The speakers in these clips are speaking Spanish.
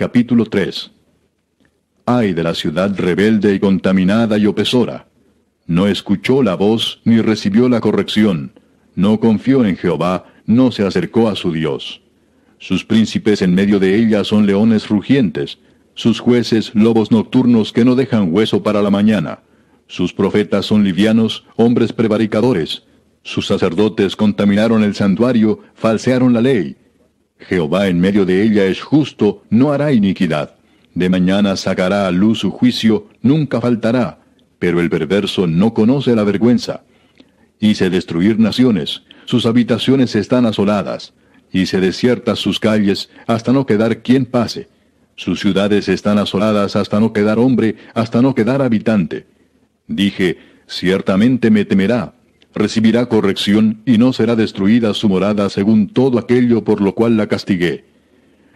Capítulo 3 Ay de la ciudad rebelde y contaminada y opesora No escuchó la voz ni recibió la corrección. No confió en Jehová, no se acercó a su Dios. Sus príncipes en medio de ella son leones rugientes, sus jueces lobos nocturnos que no dejan hueso para la mañana. Sus profetas son livianos, hombres prevaricadores. Sus sacerdotes contaminaron el santuario, falsearon la ley, Jehová en medio de ella es justo, no hará iniquidad. De mañana sacará a luz su juicio, nunca faltará. Pero el perverso no conoce la vergüenza. Hice destruir naciones, sus habitaciones están asoladas. Hice desiertas sus calles, hasta no quedar quien pase. Sus ciudades están asoladas hasta no quedar hombre, hasta no quedar habitante. Dije, ciertamente me temerá, recibirá corrección y no será destruida su morada según todo aquello por lo cual la castigué.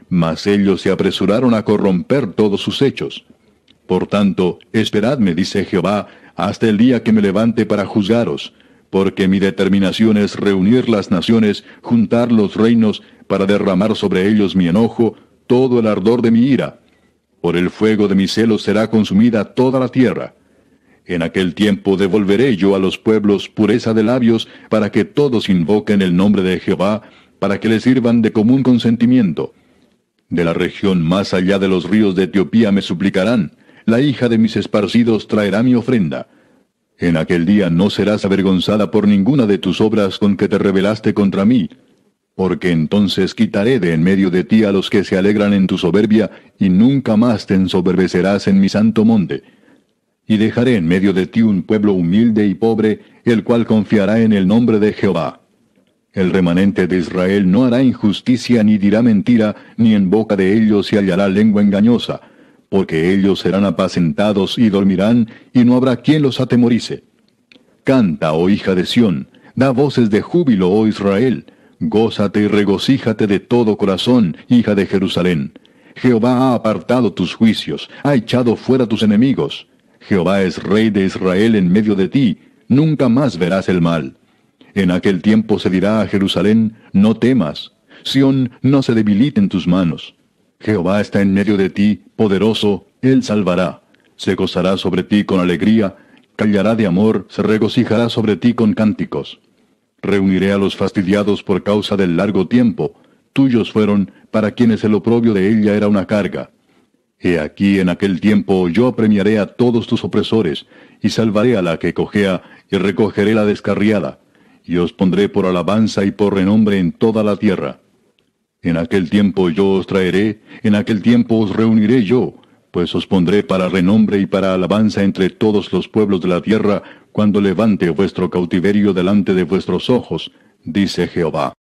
Mas ellos se apresuraron a corromper todos sus hechos. Por tanto, esperadme, dice Jehová, hasta el día que me levante para juzgaros, porque mi determinación es reunir las naciones, juntar los reinos, para derramar sobre ellos mi enojo, todo el ardor de mi ira. Por el fuego de mi celo será consumida toda la tierra. En aquel tiempo devolveré yo a los pueblos pureza de labios, para que todos invoquen el nombre de Jehová, para que le sirvan de común consentimiento. De la región más allá de los ríos de Etiopía me suplicarán, la hija de mis esparcidos traerá mi ofrenda. En aquel día no serás avergonzada por ninguna de tus obras con que te rebelaste contra mí, porque entonces quitaré de en medio de ti a los que se alegran en tu soberbia, y nunca más te ensoberbecerás en mi santo monte y dejaré en medio de ti un pueblo humilde y pobre, el cual confiará en el nombre de Jehová. El remanente de Israel no hará injusticia ni dirá mentira, ni en boca de ellos se hallará lengua engañosa, porque ellos serán apacentados y dormirán, y no habrá quien los atemorice. Canta, oh hija de Sión, da voces de júbilo, oh Israel, gózate y regocíjate de todo corazón, hija de Jerusalén. Jehová ha apartado tus juicios, ha echado fuera tus enemigos. Jehová es rey de Israel en medio de ti, nunca más verás el mal. En aquel tiempo se dirá a Jerusalén, no temas, Sión no se debiliten tus manos. Jehová está en medio de ti, poderoso, él salvará. Se gozará sobre ti con alegría, callará de amor, se regocijará sobre ti con cánticos. Reuniré a los fastidiados por causa del largo tiempo, tuyos fueron, para quienes el oprobio de ella era una carga. He aquí en aquel tiempo yo apremiaré a todos tus opresores, y salvaré a la que cojea, y recogeré la descarriada, y os pondré por alabanza y por renombre en toda la tierra. En aquel tiempo yo os traeré, en aquel tiempo os reuniré yo, pues os pondré para renombre y para alabanza entre todos los pueblos de la tierra, cuando levante vuestro cautiverio delante de vuestros ojos, dice Jehová.